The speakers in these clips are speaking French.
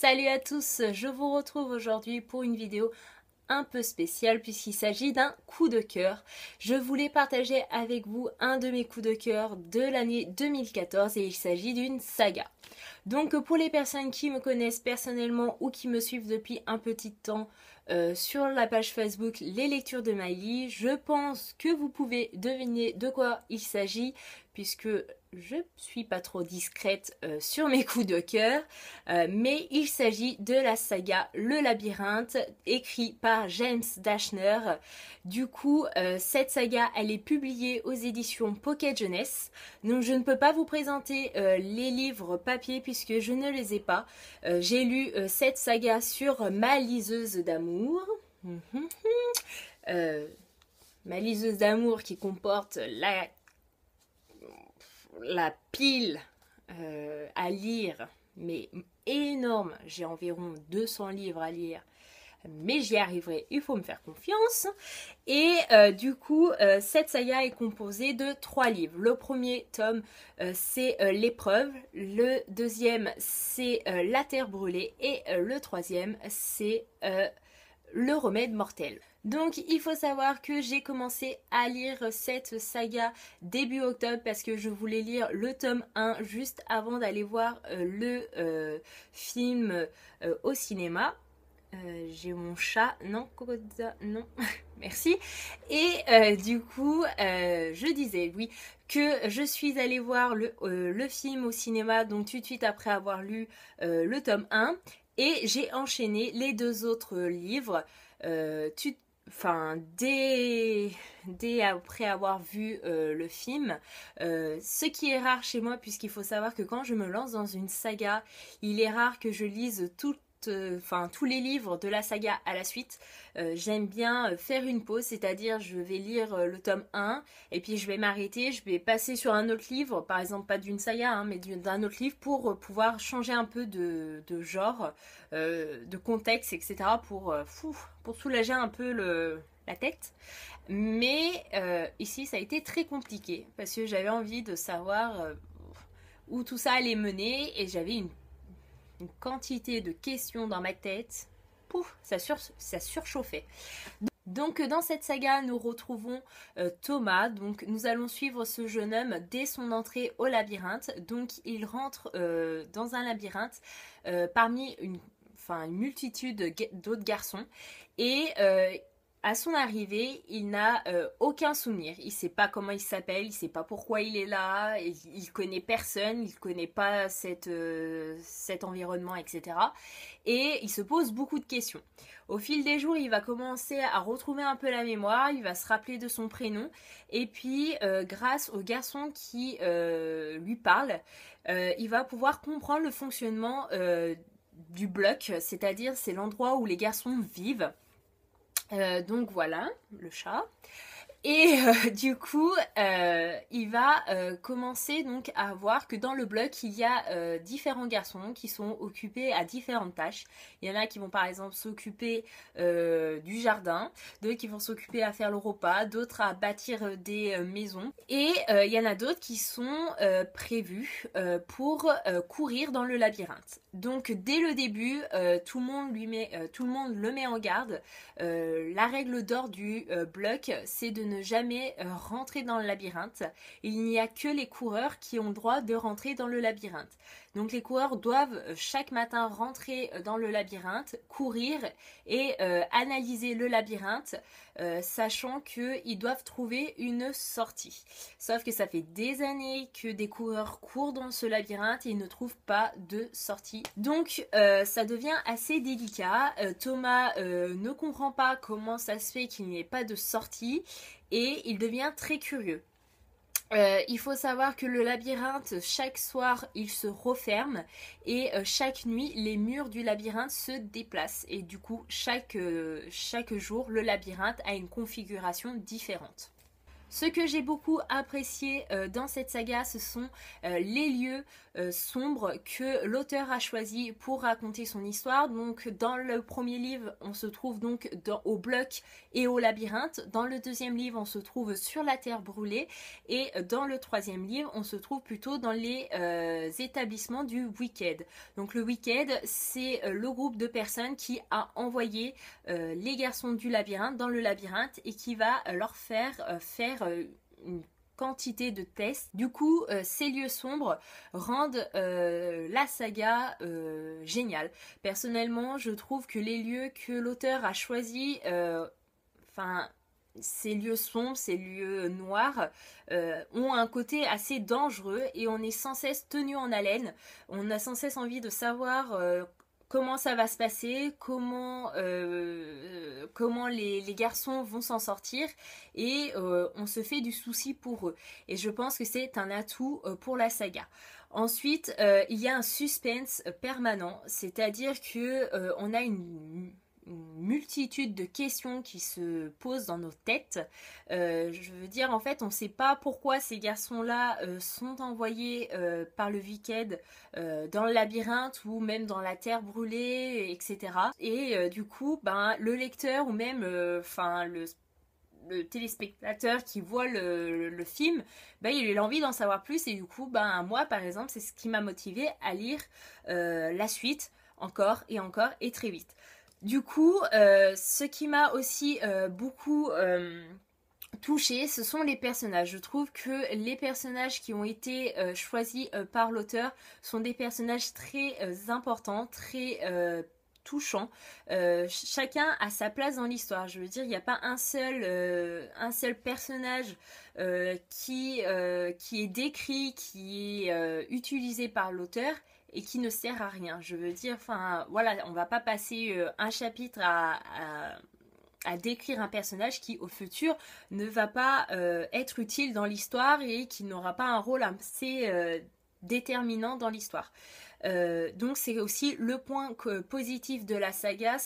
Salut à tous, je vous retrouve aujourd'hui pour une vidéo un peu spéciale puisqu'il s'agit d'un coup de cœur. Je voulais partager avec vous un de mes coups de cœur de l'année 2014 et il s'agit d'une saga. Donc pour les personnes qui me connaissent personnellement ou qui me suivent depuis un petit temps euh, sur la page Facebook Les lectures de Maïli, je pense que vous pouvez deviner de quoi il s'agit puisque je suis pas trop discrète euh, sur mes coups de cœur, euh, mais il s'agit de la saga Le Labyrinthe, écrit par James Dashner. Du coup, euh, cette saga, elle est publiée aux éditions Pocket Jeunesse, donc je ne peux pas vous présenter les livres papier puisque je ne les ai pas. J'ai lu cette saga sur ma liseuse d'amour. ma liseuse d'amour qui comporte la la pile euh, à lire, mais énorme. J'ai environ 200 livres à lire, mais j'y arriverai, il faut me faire confiance. Et euh, du coup, euh, cette saga est composée de trois livres. Le premier tome, c'est L'épreuve. Le deuxième, c'est La terre brûlée. Et le troisième, c'est le remède mortel. Donc il faut savoir que j'ai commencé à lire cette saga début octobre parce que je voulais lire le tome 1 juste avant d'aller voir euh, le euh, film euh, au cinéma. j'ai mon chat, non, non, merci. Et du coup, je disais, oui, que je suis allée voir le, le, film au cinéma, donc tout de suite après avoir lu le tome 1. Et j'ai enchaîné les deux autres livres. Euh, enfin, dès, après avoir vu euh, le film, euh, ce qui est rare chez moi, puisqu'il faut savoir que quand je me lance dans une saga, il est rare que je lise toutes enfin tous les livres de la saga à la suite, euh, j'aime bien euh, faire une pause, c'est-à-dire je vais lire euh, le tome 1 et puis je vais m'arrêter, je vais passer sur un autre livre, par exemple pas d'une saga hein, mais d'un autre livre pour pouvoir changer un peu de, genre, de contexte, etc. pour, fou, pour soulager un peu la tête. Mais ici ça a été très compliqué parce que j'avais envie de savoir où tout ça allait mener et j'avais une une quantité de questions dans ma tête. Pouf, ça, sur, ça surchauffait. Donc euh, dans cette saga, nous retrouvons euh, Thomas. Donc nous allons suivre ce jeune homme dès son entrée au labyrinthe. Donc il rentre euh, dans un labyrinthe parmi une, une multitude d'autres garçons et à son arrivée, il n'a euh, aucun souvenir. Il ne sait pas comment il s'appelle, il ne sait pas pourquoi il est là, il, ne connaît personne, il ne connaît pas euh, cet environnement, etc. Et il se pose beaucoup de questions. Au fil des jours, il va commencer à retrouver un peu la mémoire, il va se rappeler de son prénom, et puis euh, grâce aux garçons qui lui parlent, il va pouvoir comprendre le fonctionnement du bloc, c'est-à-dire c'est l'endroit où les garçons vivent. Euh, donc voilà, le chat. Et euh, du coup, euh, il va euh, commencer donc à voir que dans le bloc, il y a différents garçons qui sont occupés à différentes tâches. Il y en a qui vont par exemple s'occuper du jardin, d'autres qui vont s'occuper à faire le repas, d'autres à bâtir des maisons. Et il y en a d'autres qui sont prévus pour courir dans le labyrinthe. Donc dès le début, tout, le monde lui met, tout le monde le met en garde. la règle d'or du bloc, c'est de ne jamais euh, rentrer dans le labyrinthe. Il n'y a que les coureurs qui ont le droit de rentrer dans le labyrinthe. Donc les coureurs doivent euh, chaque matin rentrer euh, dans le labyrinthe, courir et analyser le labyrinthe, sachant qu'ils doivent trouver une sortie. Sauf que ça fait des années que des coureurs courent dans ce labyrinthe et ils ne trouvent pas de sortie. Donc ça devient assez délicat. Thomas ne comprend pas comment ça se fait qu'il n'y ait pas de sortie et il devient très curieux. Euh, il faut savoir que le labyrinthe, chaque soir, il se referme et euh, chaque nuit, les murs du labyrinthe se déplacent. Et du coup, chaque euh, jour, le labyrinthe a une configuration différente. Ce que j'ai beaucoup apprécié euh, dans cette saga, ce sont euh, les lieux euh, sombres que l'auteur a choisi pour raconter son histoire. Donc dans le premier livre, on se trouve donc au bloc et au labyrinthe. Dans le deuxième livre, on se trouve sur la terre brûlée. Et dans le troisième livre, on se trouve plutôt dans les établissements du Wicked. Donc le Wicked, c'est le groupe de personnes qui a envoyé les garçons du labyrinthe dans le labyrinthe et qui va leur faire faire euh, une quantité de tests. Du coup, euh, ces lieux sombres rendent euh, la saga géniale. Personnellement, je trouve que les lieux que l'auteur a choisis, enfin, ces lieux sombres, ces lieux noirs ont un côté assez dangereux et on est sans cesse tenu en haleine. On a sans cesse envie de savoir comment ça va se passer, comment, euh, comment les, garçons vont s'en sortir et euh, on se fait du souci pour eux. Et je pense que c'est un atout euh, pour la saga. Ensuite, il y a un suspense permanent, c'est-à-dire que on a une multitude de questions qui se posent dans nos têtes. Euh, je veux dire, en fait, on ne sait pas pourquoi ces garçons-là euh, sont envoyés euh, par le week-end dans le labyrinthe ou même dans la terre brûlée, etc. Et du coup, ben, le lecteur ou même le téléspectateur qui voit le, film, ben, il a envie d'en savoir plus et du coup, ben, moi par exemple, c'est ce qui m'a motivé à lire la suite encore et encore et très vite. Du coup, euh, ce qui m'a aussi euh, beaucoup euh, touchée, touché, ce sont les personnages. Je trouve que les personnages qui ont été choisis par l'auteur sont des personnages très importants, très touchants. chacun a sa place dans l'histoire. Je veux dire, il n'y a pas un seul, personnage qui est décrit, qui est utilisé par l'auteur et qui ne sert à rien. Je veux dire, enfin, voilà, on va pas passer euh, un chapitre à, à décrire un personnage qui au futur ne va pas euh, être utile dans l'histoire et qui n'aura pas un rôle assez euh, déterminant dans l'histoire. donc c'est aussi le point positif de la saga.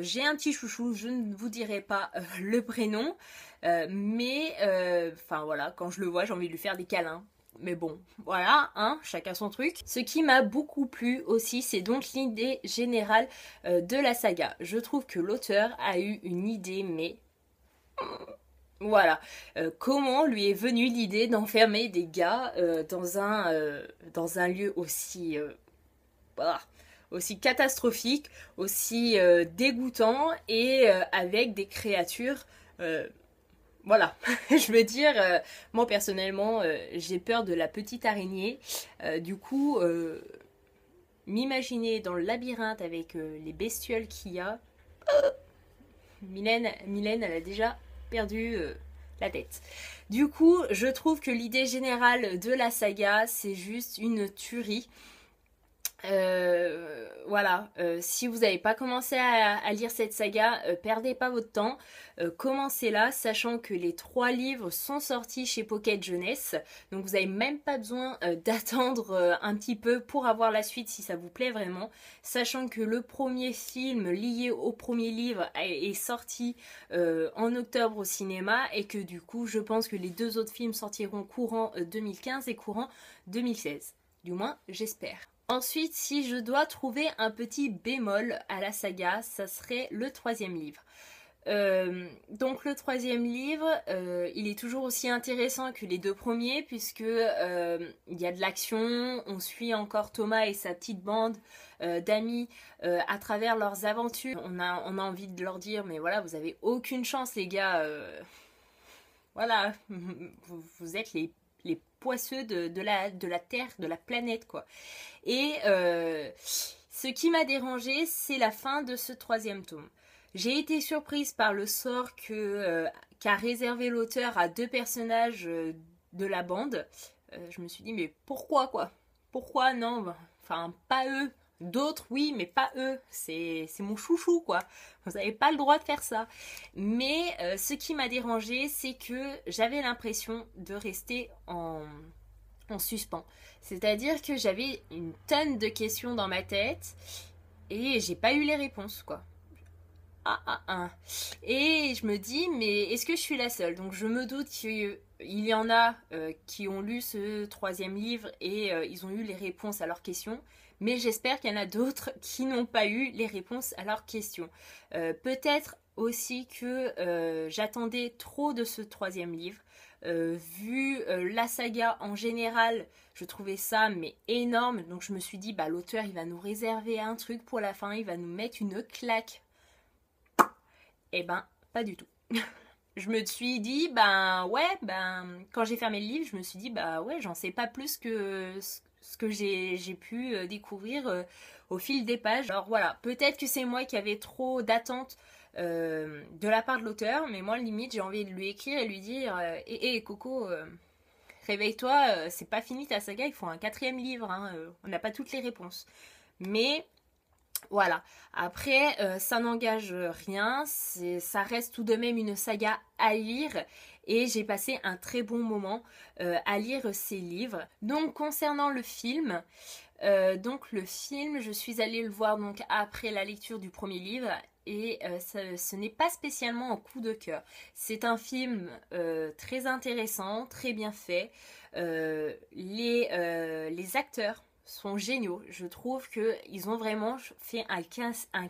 J'ai un petit chouchou, je ne vous dirai pas le prénom, mais enfin voilà, quand je le vois, j'ai envie de lui faire des câlins mais bon, voilà, hein, chacun son truc. Ce qui m'a beaucoup plu aussi, c'est donc l'idée générale euh, de la saga. Je trouve que l'auteur a eu une idée, mais... Voilà. Euh, comment lui est venue l'idée d'enfermer des gars euh, dans, un, dans un lieu aussi, voilà, bah, aussi catastrophique, aussi dégoûtant et avec des créatures voilà, je veux dire, euh, moi personnellement, euh, j'ai peur de la petite araignée. Euh, du coup, m'imaginer dans le labyrinthe avec les bestioles qu'il y a. Mylène, Mylène, elle a déjà perdu la tête. Du coup, je trouve que l'idée générale de la saga, c'est juste une tuerie. Euh, voilà, euh, si vous n'avez pas commencé à, lire cette saga, euh, perdez pas votre temps, commencez là, sachant que les trois livres sont sortis chez Pocket Jeunesse, donc vous n'avez même pas besoin d'attendre un petit peu pour avoir la suite si ça vous plaît vraiment, sachant que le premier film lié au premier livre est sorti en octobre au cinéma et que du coup je pense que les deux autres films sortiront courant 2015 et courant 2016, du moins j'espère. Ensuite, si je dois trouver un petit bémol à la saga, ça serait le troisième livre. Euh, donc le troisième livre, euh, il est toujours aussi intéressant que les deux premiers puisque euh, il y a de l'action, on suit encore Thomas et sa petite bande d'amis à travers leurs aventures. On a, envie de leur dire mais voilà vous avez aucune chance les gars, voilà vous, vous êtes les les poisseux de, la, Terre, de la planète, quoi. Et euh, ce qui m'a dérangé, c'est la fin de ce troisième tome. J'ai été surprise par le sort que euh, qu'a réservé l'auteur à deux personnages euh, de la bande. je me suis dit mais pourquoi quoi Pourquoi non ben, Enfin pas eux. D'autres, oui, mais pas eux. C'est mon chouchou, quoi. Vous n'avez pas le droit de faire ça. Mais euh, ce qui m'a dérangé, c'est que j'avais l'impression de rester en, en suspens. C'est-à-dire que j'avais une tonne de questions dans ma tête et j'ai pas eu les réponses, quoi. Ah, ah, ah. Et je me dis, mais est-ce que je suis la seule Donc je me doute qu'il y en a euh, qui ont lu ce troisième livre et euh, ils ont eu les réponses à leurs questions mais j'espère qu'il y en a d'autres qui n'ont pas eu les réponses à leurs questions. Euh, peut-être aussi que euh, j'attendais trop de ce troisième livre. Euh, vu la saga en général, je trouvais ça mais énorme. Donc je me suis dit, bah l'auteur il va nous réserver un truc pour la fin, il va nous mettre une claque. Eh ben, pas du tout. je me suis dit, ben ouais, ben quand j'ai fermé le livre, je me suis dit, bah ben, ouais, j'en sais pas plus que ce que j'ai pu euh, découvrir euh, au fil des pages. Alors voilà, peut-être que c'est moi qui avais trop d'attentes euh, de la part de l'auteur, mais moi limite j'ai envie de lui écrire et lui dire, hé hé, eh, eh, Coco, réveille-toi, c'est pas fini ta saga, il faut un quatrième livre, hein, on n'a pas toutes les réponses. Mais voilà. Après, euh, ça n'engage rien, ça reste tout de même une saga à lire et j'ai passé un très bon moment euh, à lire ces livres. Donc concernant le film, euh, donc le film, je suis allée le voir donc après la lecture du premier livre et ce n'est pas spécialement un coup de cœur. C'est un film très intéressant, très bien fait. les, les, acteurs sont géniaux. Je trouve qu'ils ont vraiment fait un,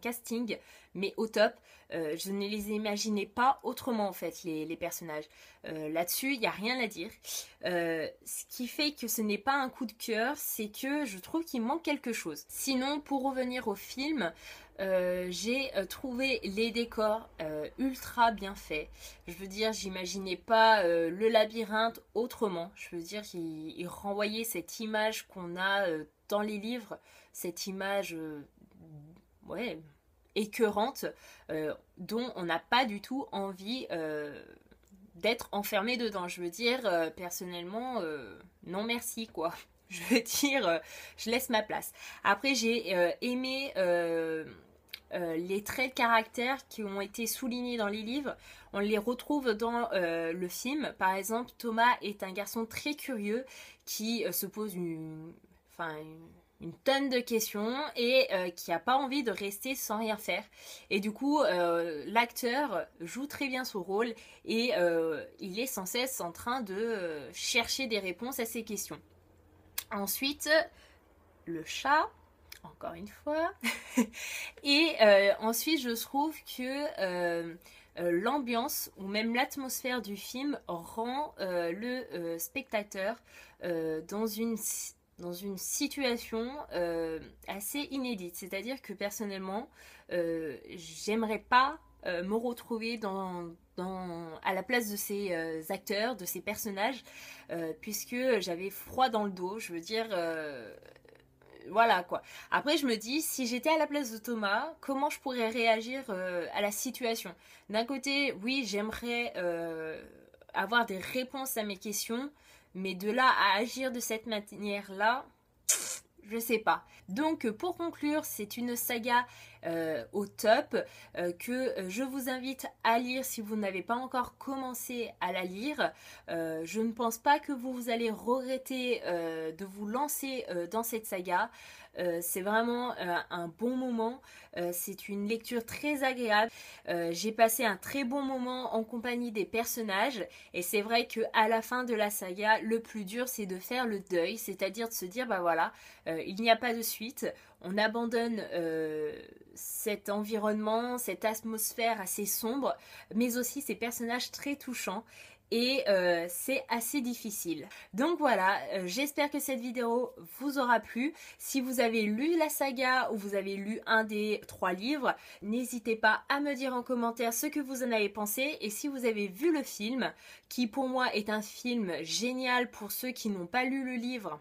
casting, mais au top. Euh, je ne les imaginais pas autrement, en fait, les, personnages. Euh, là-dessus, il n'y a rien à dire. Euh, ce qui fait que ce n'est pas un coup de cœur, c'est que je trouve qu'il manque quelque chose. Sinon, pour revenir au film, euh, j'ai euh, trouvé les décors euh, ultra bien faits. Je veux dire, j'imaginais pas le labyrinthe autrement. Je veux dire, il, renvoyait cette image qu'on a dans les livres, cette image, ouais, écœurante, dont on n'a pas du tout envie d'être enfermé dedans. Je veux dire, personnellement, non merci, quoi. Je veux dire, je laisse ma place. Après, j'ai aimé euh, les traits de caractère qui ont été soulignés dans les livres, on les retrouve dans euh, le film. Par exemple, Thomas est un garçon très curieux qui euh, se pose une, tonne de questions et qui n'a pas envie de rester sans rien faire. Et du coup, l'acteur joue très bien son rôle et il est sans cesse en train de chercher des réponses à ses questions. Ensuite, le chat encore une fois. et euh, ensuite, je trouve que euh, euh, l'ambiance ou même l'atmosphère du film rend le spectateur dans une dans une situation assez inédite. C'est-à-dire que personnellement, j'aimerais pas me retrouver dans, dans, à la place de ces acteurs, de ces personnages, puisque j'avais froid dans le dos. Je veux dire, voilà quoi. Après, je me dis, si j'étais à la place de Thomas, comment je pourrais réagir euh, à la situation D'un côté, oui, j'aimerais euh, avoir des réponses à mes questions, mais de là à agir de cette manière-là, je sais pas. Donc, pour conclure, c'est une saga euh, au top, euh, que euh, je vous invite à lire si vous n'avez pas encore commencé à la lire. je ne pense pas que vous, vous allez regretter de vous lancer dans cette saga. c'est vraiment un bon moment, c'est une lecture très agréable. J'ai passé un très bon moment en compagnie des personnages et c'est vrai que à la fin de la saga, le plus dur c'est de faire le deuil, c'est-à-dire de se dire bah voilà, il n'y a pas de suite, on abandonne euh, cet environnement, cette atmosphère assez sombre, mais aussi ces personnages très touchants. Et euh, c'est assez difficile. Donc voilà, euh, j'espère que cette vidéo vous aura plu. Si vous avez lu la saga ou vous avez lu un des trois livres, n'hésitez pas à me dire en commentaire ce que vous en avez pensé. Et si vous avez vu le film, qui pour moi est un film génial pour ceux qui n'ont pas lu le livre,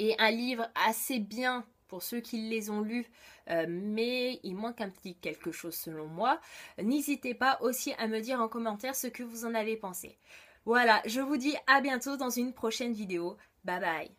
et un livre assez bien pour ceux qui les ont lus, euh, mais il manque un petit quelque chose selon moi. N'hésitez pas aussi à me dire en commentaire ce que vous en avez pensé. Voilà, je vous dis à bientôt dans une prochaine vidéo. Bye bye